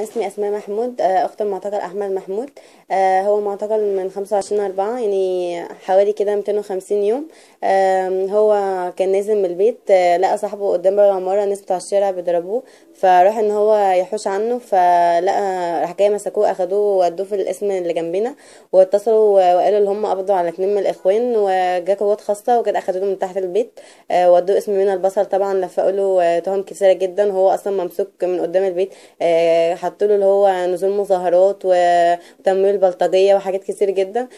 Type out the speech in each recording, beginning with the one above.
انا اسمي اسماء محمود آه، اخت المعتقل احمد محمود آه، هو معتقل من 25 اربعة يعني حوالي كده 250 يوم هو كان نازل من البيت آه، لقى صاحبه قدام باب العماره الناس بتاع الشارع بيضربوه فراح ان هو يحوش عنه فلقى راح جاي مسكوه اخدوه ودوه في القسم اللي جنبنا واتصلوا وقالوا ان هم قبضوا على اتنين من الاخوان وجا قوات خاصه وجت اخدوه من تحت البيت آه، ودوه قسم من البصر طبعا لفقوا له آه، تهم كتيره جدا هو اصلا ممسوك من قدام البيت آه، حطوا له اللي هو نزول مظاهرات وتمويل بلطجيه وحاجات كثير جدا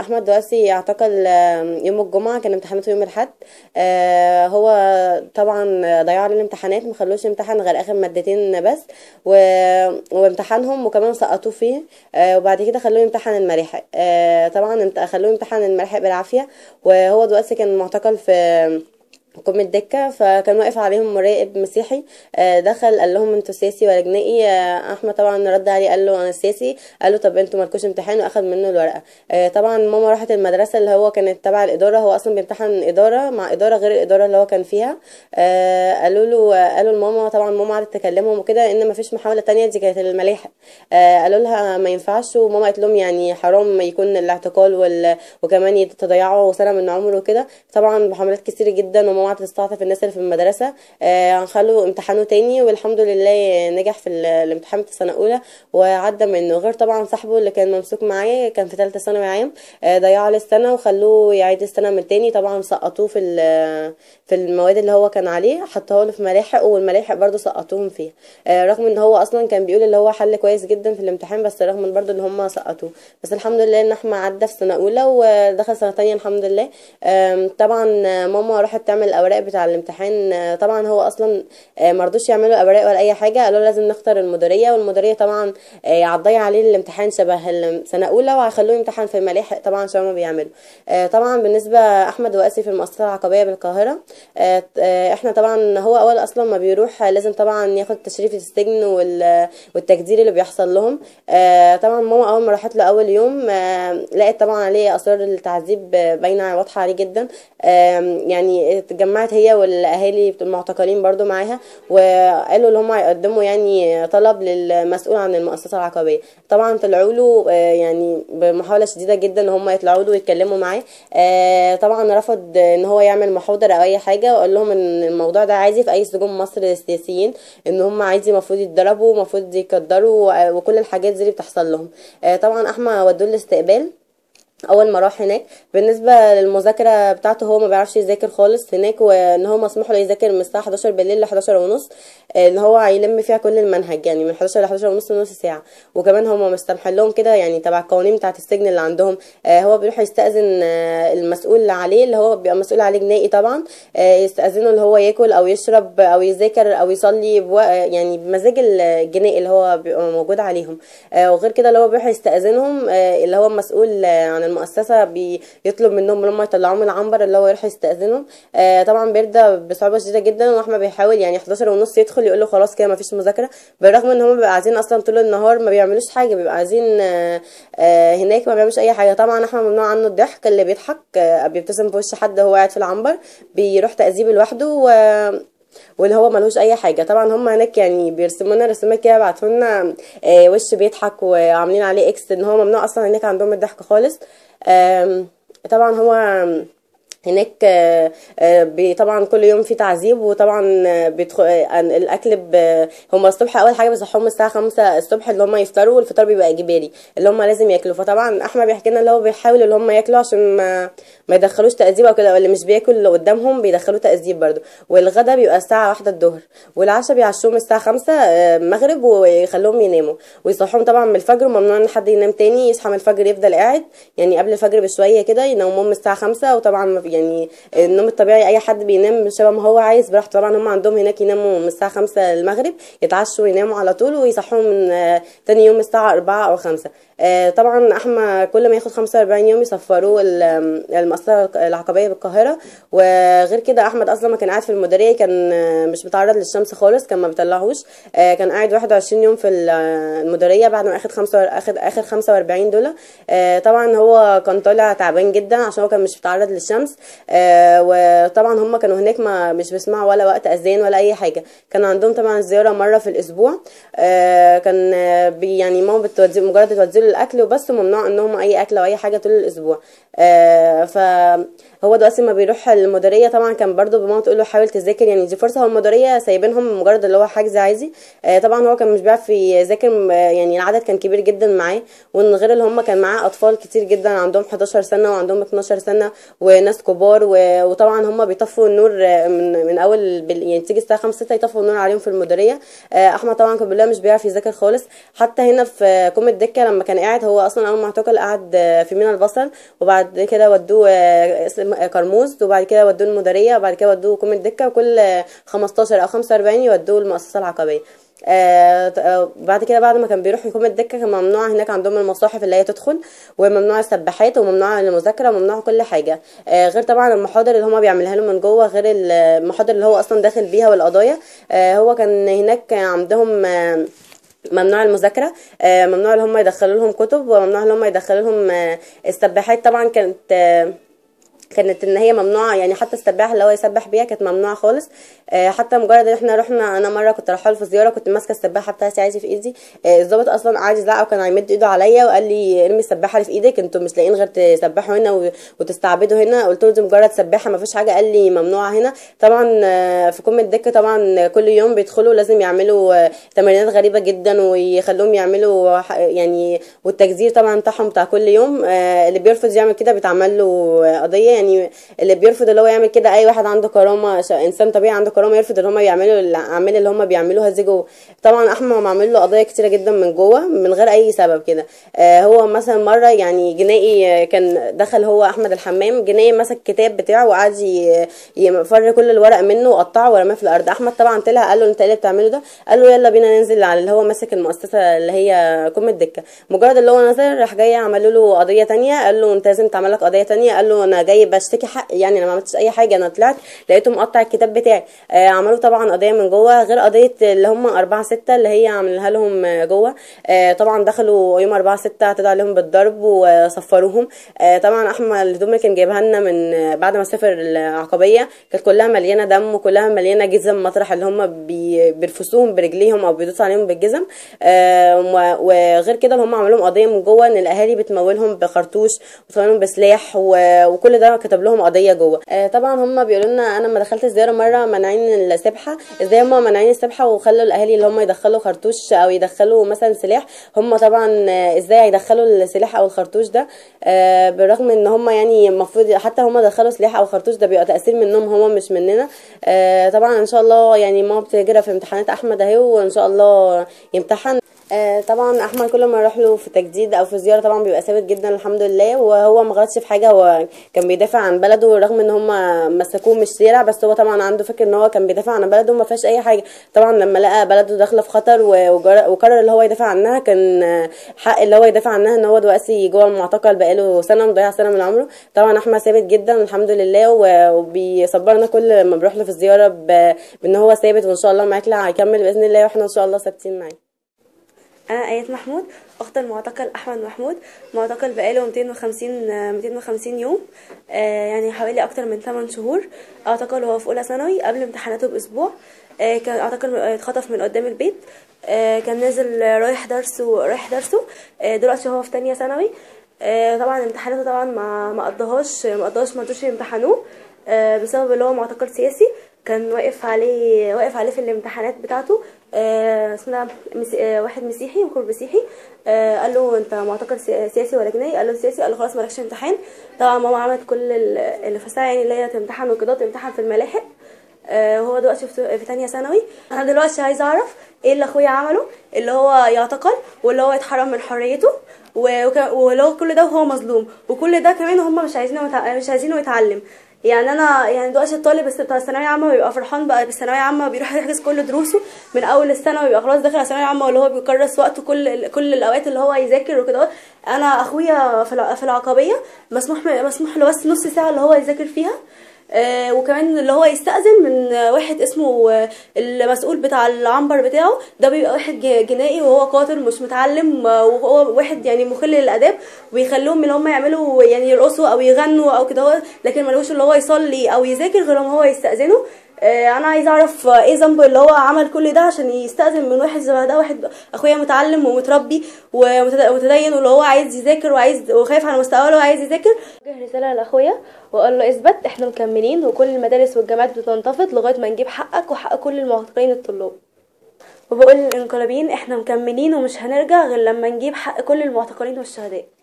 احمد دواسي اعتقل يوم الجمعه كان امتحاناته يوم الاحد هو طبعا ضيع عليه الامتحانات مخلوش امتحان غير اخر مادتين بس و... وامتحانهم وكمان سقطوه فيه آه وبعد كده خلوه يمتحن الملاحق آه طبعا خلوه يمتحن الملاحق بالعافيه وهو دلوقتي كان معتقل في قوم الدكة فكان واقف عليهم مراقب مسيحي آه، دخل قال لهم انتوا سياسي ولا جنائي آه، احمد طبعا رد عليه قال له انا سياسي قال له طب انتوا مالكوش امتحان واخد منه الورقه آه، طبعا ماما راحت المدرسه اللي هو كانت تبع الاداره هو اصلا بيمتحن اداره مع اداره غير الاداره اللي هو كان فيها قالوا له قالوا لماما طبعا ماما قعدت تكلمهم وكده ان مفيش محاوله تانية دي كانت الملاحق قالوا لها ما ينفعش وماما قالت لهم يعني حرام يكون الاعتقال وكمان يتضيعوا سنه من عمره وكده طبعا محاولات كثيره جدا وماما مجموعه تستعطف الناس اللي في المدرسه آه، هنخلوا امتحانه تاني والحمد لله نجح في الامتحان بتاع سنه اولى وعدى منه غير طبعا صاحبه اللي كان ممسوك معايا كان في ثالثه ثانوي عام آه، ضيعوا له السنه وخلوه يعيد السنه من تاني طبعا سقطوه في في المواد اللي هو كان عليه حطوه له في ملاحق والملاحق برده سقطوهم فيها آه، رغم ان هو اصلا كان بيقول اللي هو حل كويس جدا في الامتحان بس رغم برده ان هم سقطوه بس الحمد لله ان احنا عدى في سنه اولى ودخل سنه تانية الحمد لله طبعا ماما راحت تعمل الاوراق بتاع الامتحان طبعا هو اصلا آه، مرضوش يعملوا اوراق ولا اي حاجه قالوا لازم نختار المديريه والمديريه طبعا هتضيع آه، عليه الامتحان شبه سنه اولى وهيخلوه امتحان في الملاحق طبعا شبه ما بيعملوا آه، طبعا بالنسبه احمد واسي في المؤسسه العقبيه بالقاهره احنا طبعا هو اول اصلا ما بيروح لازم طبعا ياخد تشريف السجن والتجدير اللي بيحصل لهم طبعا ماما اول ما راحت له اول يوم لقت طبعا عليه اثار التعذيب باينه واضحه عليه جدا يعني اتجمعت هي والاهالي المعتقلين برضو معاها وقالوا ان هم هيقدموا يعني طلب للمسؤول عن المؤسسه العقبيه طبعا طلعوا له آه، يعني بمحاوله شديده جدا ان هم يطلعوا له ويتكلموا معاه آه، طبعا رفض ان هو يعمل محاضر او اي حاجه وقال لهم ان الموضوع ده عادي في اي سجون مصر للسياسيين ان هم عادي المفروض يتضربوا المفروض يكدروا آه، وكل الحاجات دي اللي بتحصل لهم طبعا احمد ودوه الاستقبال اول ما راح هناك بالنسبه للمذاكره بتاعته هو ما بيعرفش يذاكر خالص هناك وان هو مسموح له يذاكر من الساعه 11 بالليل ل 11 ونص ان هو هيلم فيها كل المنهج يعني من 11 ل 11 ونص نص ساعه وكمان هم مستمح لهم كده يعني تبع القوانين بتاعه السجن اللي عندهم آه، هو بيروح يستاذن آه، المسؤول اللي عليه اللي هو بيبقى مسؤول عليه جنائي طبعا آه، يستاذنه اللي هو ياكل او يشرب او يذاكر او يصلي يعني بمزاج الجنائي اللي هو بيبقى موجود عليهم وغير كده اللي هو بيروح يستاذنهم اللي هو مسؤول عن المؤسسه بيطلب منهم ان هم يطلعوه من العنبر اللي هو يروح يستاذنهم آه طبعا بيرضى بصعوبه شديده جدا واحمد بيحاول يعني 11 ونص يدخل يقول له خلاص كده مفيش مذاكره بالرغم ان هم بيبقوا عايزين اصلا طول النهار ما بيعملوش حاجه بيبقوا عايزين آه آه هناك ما بيعملوش اي حاجه طبعا احمد ممنوع عنه الضحك اللي بيضحك آه بيبتسم في وش حد هو قاعد في العنبر بيروح تأذيب لوحده واللي هو ملوش اي حاجه طبعا هم هناك يعني بيرسموا لنا رسومات كده بعتوا لنا آه، وش بيضحك وعاملين عليه اكس ان هو ممنوع اصلا هناك عندهم الضحك خالص طبعا هو هناك آه، آه، طبعا كل يوم في تعذيب وطبعا آه، الاكل هم الصبح اول حاجه بيصحوهم الساعه 5 الصبح اللي هم يفطروا والفطار بيبقى اجباري اللي هم لازم ياكلوا فطبعا احمد بيحكي لنا اللي هو بيحاول اللي هم ياكلوا عشان ما, ما يدخلوش تأذيب او كده واللي مش بياكل اللي قدامهم بيدخلوا تأذيب برده والغدا بيبقى الساعه 1 الظهر والعشاء بيعشوهم الساعه 5 المغرب ويخلوهم يناموا ويصحوهم طبعا من الفجر وممنوع ان حد ينام تاني يصحى من الفجر يفضل قاعد يعني قبل الفجر بشويه كده ينامهم الساعه 5 وطبعا يعني يعني النوم الطبيعي اي حد بينام شبه ما هو عايز براحته طبعا هم عندهم هناك يناموا من الساعه 5 المغرب يتعشوا ويناموا على طول ويصحوا من ثاني آه، يوم الساعه 4 او 5 آه، طبعا احمد كل ما ياخد 45 يوم يسفروه المقصله العقبيه بالقاهره وغير كده احمد اصلا ما كان قاعد في المديريه كان آه، مش متعرض للشمس خالص كان ما بيطلعهوش كان قاعد 21 يوم في المديريه بعد ما اخد خمسة اخد اخر 45 دولار طبعا هو كان طالع تعبان جدا عشان هو كان مش بيتعرض للشمس آه وطبعا هم كانوا هناك ما مش بيسمعوا ولا وقت اذان ولا اي حاجه كان عندهم طبعا زياره مره في الاسبوع آه كان بي يعني ماما بتودي مجرد بتودي له الاكل وبس ممنوع انهم اي اكل او اي حاجه طول الاسبوع آه ف هو دلوقتي ما بيروح المديريه طبعا كان برضو ماما تقول له حاول تذاكر يعني دي فرصه هو المديريه سايبينهم مجرد اللي هو حجز عايزي آه طبعا هو كان مش بيعرف يذاكر يعني العدد كان كبير جدا معاه وان غير اللي هم كان معاه اطفال كتير جدا عندهم 11 سنه وعندهم 12 سنه وناس كبار وطبعا هم بيطفوا النور آه، من, من اول يعني تيجي الساعه 5 6 يطفوا النور عليهم في المديريه آه، احمد طبعا كان بالله مش بيعرف يذاكر خالص حتى هنا في كوم الدكه لما كان قاعد هو اصلا اول ما اعتقل قعد آه، في مينا البصل وبعد كده ودوه كرموز وبعد كده ودوه المديريه وبعد كده ودوه كوم الدكه وكل 15 او 45 يودوه المؤسسه العقبيه آه، بعد كده بعد ما كان بيروح يقوم الدكه كان ممنوع هناك عندهم المصاحف اللي هي تدخل وممنوع السباحات وممنوع المذاكره وممنوع كل حاجه آه، غير طبعا المحاضر اللي هما بيعملها له من جوه غير المحاضر اللي هو اصلا داخل بيها والقضايا آه، هو كان هناك عندهم ممنوع المذاكره ممنوع ان هم يدخلوا لهم كتب وممنوع ان هم يدخلوا لهم السباحات طبعا كانت كانت ان هي ممنوعه يعني حتى السباحه اللي هو يسبح بيها كانت ممنوعه خالص آه حتى مجرد ان احنا رحنا انا مره كنت رايحه في زياره كنت ماسكه السباحه بتاعتي عادي في ايدي آه الظابط اصلا قعد يزعق وكان هيمد ايده عليا وقال لي ارمي السباحه اللي في ايدك انتوا مش لاقيين غير تسبحوا هنا وتستعبدوا هنا قلت له دي مجرد سباحه ما فيش حاجه قال لي ممنوعه هنا طبعا آه، في كم الدكه طبعا كل يوم بيدخلوا لازم يعملوا آه، تمارينات غريبه جدا ويخلوهم يعملوا يعني والتجزير طبعا بتاعهم بتاع كل يوم آه، اللي بيرفض يعمل كده بيتعمل له قضيه يعني اللي بيرفض اللي هو يعمل كده اي واحد عنده كرامه انسان طبيعي عنده كرامه يرفض ان هم يعملوا الاعمال اللي هم بيعملوها زي طبعا احمد معمول له قضايا كتيره جدا من جوه من غير اي سبب كده آه هو مثلا مره يعني جنائي آه، كان دخل هو احمد الحمام جنائي مسك كتاب بتاعه وقعد يفر كل الورق منه وقطعه ورماه في الارض احمد طبعا طلع قال له انت ايه اللي بتعمله ده قال له يلا بينا ننزل على اللي هو ماسك المؤسسه اللي هي كم الدكه مجرد اللي هو نزل راح جاي عملوا له قضيه تانية قال له انت لازم تعمل لك قضيه تانية قال له انا جاي بشتكي حق يعني انا ما عملتش اي حاجه انا طلعت لقيته مقطع الكتاب بتاعي آه عملوا طبعا قضيه من جوه غير قضيه اللي هم 4 6 اللي هي عاملها لهم آه، جوه آه طبعا دخلوا يوم 4 6 اعتدوا عليهم بالضرب وصفروهم آه طبعا احمد الهدوم كان جايبها لنا من آه، بعد ما سافر العقبيه كانت كلها مليانه دم وكلها مليانه جزم مطرح اللي هم بيرفسوهم برجليهم او بيدوسوا عليهم بالجزم آه وغير كده اللي هم عملوا قضيه من جوه ان الاهالي بتمولهم بخرطوش وتمولهم بسلاح وكل ده كتب لهم قضيه جوه آه طبعا هم بيقولوا لنا انا لما دخلت الزياره مره مانعين السبحه ازاي هم مانعين السبحه وخلوا الاهالي اللي هم يدخلوا خرطوش او يدخلوا مثلا سلاح هم طبعا آه، ازاي هيدخلوا السلاح او الخرطوش ده آه بالرغم ان هم يعني المفروض حتى هم دخلوا سلاح او خرطوش ده بيبقى تاثير منهم هم مش مننا آه طبعا ان شاء الله يعني ما بتجرى في امتحانات احمد اهي وان شاء الله يمتحن آه طبعا احمد كل ما اروح له في تجديد او في زياره طبعا بيبقى ثابت جدا الحمد لله وهو ما غلطش في حاجه هو كان بيدافع عن بلده رغم ان هم مسكوه مش سيرع بس هو طبعا عنده فكر ان هو كان بيدافع عن بلده وما فيهاش اي حاجه طبعا لما لقى بلده داخله في خطر وقرر اللي هو يدافع عنها كان آه، حق اللي هو يدافع عنها ان هو دلوقتي جوه المعتقل بقاله سنه مضيع سنه من عمره طبعا احمد ثابت جدا الحمد لله وبيصبرنا كل ما بروح له في الزياره بان هو ثابت وان شاء الله معاك هيكمل باذن الله واحنا ان شاء الله ثابتين معاه انا ايات محمود اخت المعتقل احمد محمود معتقل بقاله 250 250 يوم آه، يعني حوالي اكتر من 8 شهور اعتقل وهو في اولى ثانوي قبل امتحاناته باسبوع آه، كان اعتقل اتخطف من قدام البيت آه، كان نازل رايح درسه رايح درسه دلوقتي هو في تانية ثانوي طبعا امتحاناته طبعا ما ما قضاهاش ما قضاهاش ما رضوش يمتحنوه بسبب اللي هو معتقل سياسي كان واقف عليه واقف عليه في الامتحانات بتاعته آه، اسمنا آه، واحد مسيحي ميكروب مسيحي آه، قال له انت معتقد سياسي ولا جنائي قال له سياسي قال له خلاص مالكش امتحان طبعا ماما عملت كل اللي الفساعة يعني اللي هي تمتحن وكده تمتحن في الملاحق هو دلوقتي في تانية ثانوي انا دلوقتي عايزه اعرف ايه اللي اخويا عمله اللي هو يعتقل واللي هو يتحرم من حريته واللي هو كل ده وهو مظلوم وكل ده كمان هم مش عايزينه مش عايزينه يتعلم يعني انا يعني دلوقتي الطالب بتاع الثانويه عامه بيبقى فرحان بقى بالثانويه عامه بيروح يحجز كل دروسه من اول السنه ويبقى خلاص داخل على الثانويه عامه واللي هو بيكرس وقته كل كل الاوقات اللي هو يذاكر وكده انا اخويا في العقبيه مسموح مسموح له بس نص ساعه اللي هو يذاكر فيها آه، وكمان اللي هو يستأذن من واحد اسمه آه، المسؤول بتاع العنبر بتاعه ده بيبقى واحد جنائي وهو قاتل مش متعلم آه، وهو واحد يعني مخل للآداب ويخليهم ان هم يعملوا يعني يرقصوا او يغنوا او كده لكن ملوش اللي هو يصلي او يذاكر غير ما هو يستأذنه آه، انا عايز اعرف آه، ايه ذنبه اللي هو عمل كل ده عشان يستاذن من واحد زي ده واحد اخويا متعلم ومتربي ومتدين واللي هو عايز يذاكر وعايز وخايف على مستقبله وعايز يذاكر وجه رساله لاخويا وقال له اثبت احنا مكملين وكل المدارس والجامعات بتنتفض لغايه ما نجيب حقك وحق كل المعتقلين الطلاب وبقول للانقلابيين احنا مكملين ومش هنرجع غير لما نجيب حق كل المعتقلين والشهداء